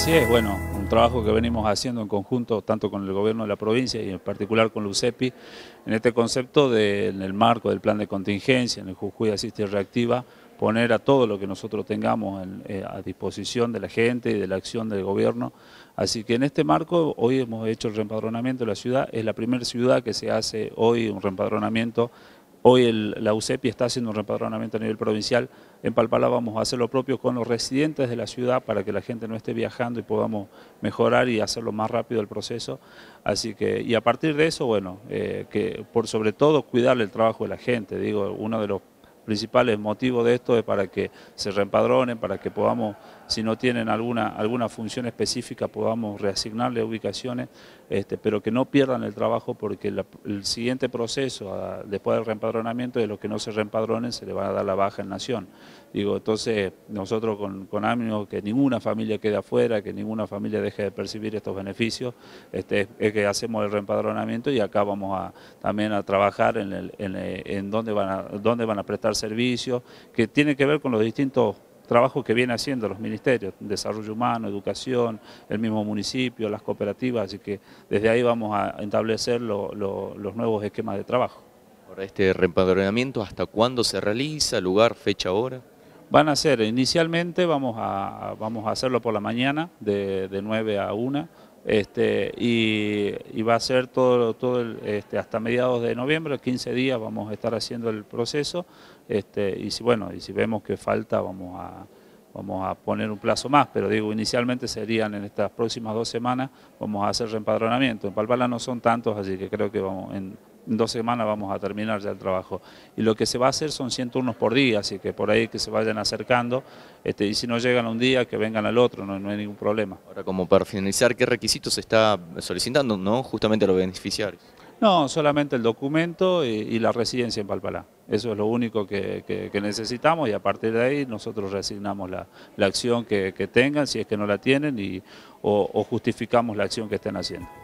Así es, bueno, un trabajo que venimos haciendo en conjunto tanto con el gobierno de la provincia y en particular con LUCEPI, en este concepto de, en el marco del plan de contingencia, en el Jujuy Asiste Reactiva, poner a todo lo que nosotros tengamos eh, a disposición de la gente y de la acción del gobierno. Así que en este marco hoy hemos hecho el reempadronamiento de la ciudad, es la primera ciudad que se hace hoy un reempadronamiento Hoy la UCEPI está haciendo un repadronamiento a nivel provincial. En Palpalá vamos a hacer lo propio con los residentes de la ciudad para que la gente no esté viajando y podamos mejorar y hacerlo más rápido el proceso. Así que, y a partir de eso, bueno, eh, que por sobre todo cuidar el trabajo de la gente. Digo, uno de los principales motivos de esto es para que se reempadronen, para que podamos, si no tienen alguna, alguna función específica, podamos reasignarle ubicaciones, este, pero que no pierdan el trabajo porque el siguiente proceso después del reempadronamiento de los que no se reempadronen se le va a dar la baja en Nación. Digo, entonces nosotros con, ánimo que ninguna familia quede afuera, que ninguna familia deje de percibir estos beneficios, este, es que hacemos el reempadronamiento y acá vamos a, también a trabajar en, en, eh, en van dónde van a prestarse servicios, que tiene que ver con los distintos trabajos que vienen haciendo los ministerios, desarrollo humano, educación, el mismo municipio, las cooperativas, así que desde ahí vamos a establecer los nuevos esquemas de trabajo. Ahora, este reempadronamiento, ¿hasta cuándo se realiza? ¿Lugar, fecha, hora? Van a ser, inicialmente vamos a, vamos a hacerlo por la mañana, de, de 9 a 1, este, y, va a ser todo, todo este, hasta mediados de noviembre, 15 días vamos a estar haciendo el proceso este, y si bueno, y si vemos que falta vamos a, vamos a poner un plazo más, pero digo, inicialmente serían en estas próximas dos semanas, vamos a hacer reempadronamiento, en Palpala no son tantos, así que creo que vamos en en dos semanas vamos a terminar ya el trabajo. Y lo que se va a hacer son 100 turnos por día, así que por ahí que se vayan acercando, este, y si no llegan un día, que vengan al otro, no, hay ningún problema. Ahora, como para finalizar, ¿qué requisitos se está solicitando, no? Justamente a los beneficiarios. No, solamente el documento y, la residencia en Palpalá. Eso es lo único que, necesitamos y a partir de ahí nosotros resignamos la, acción que, tengan, si es que no la tienen, y, o justificamos la acción que estén haciendo.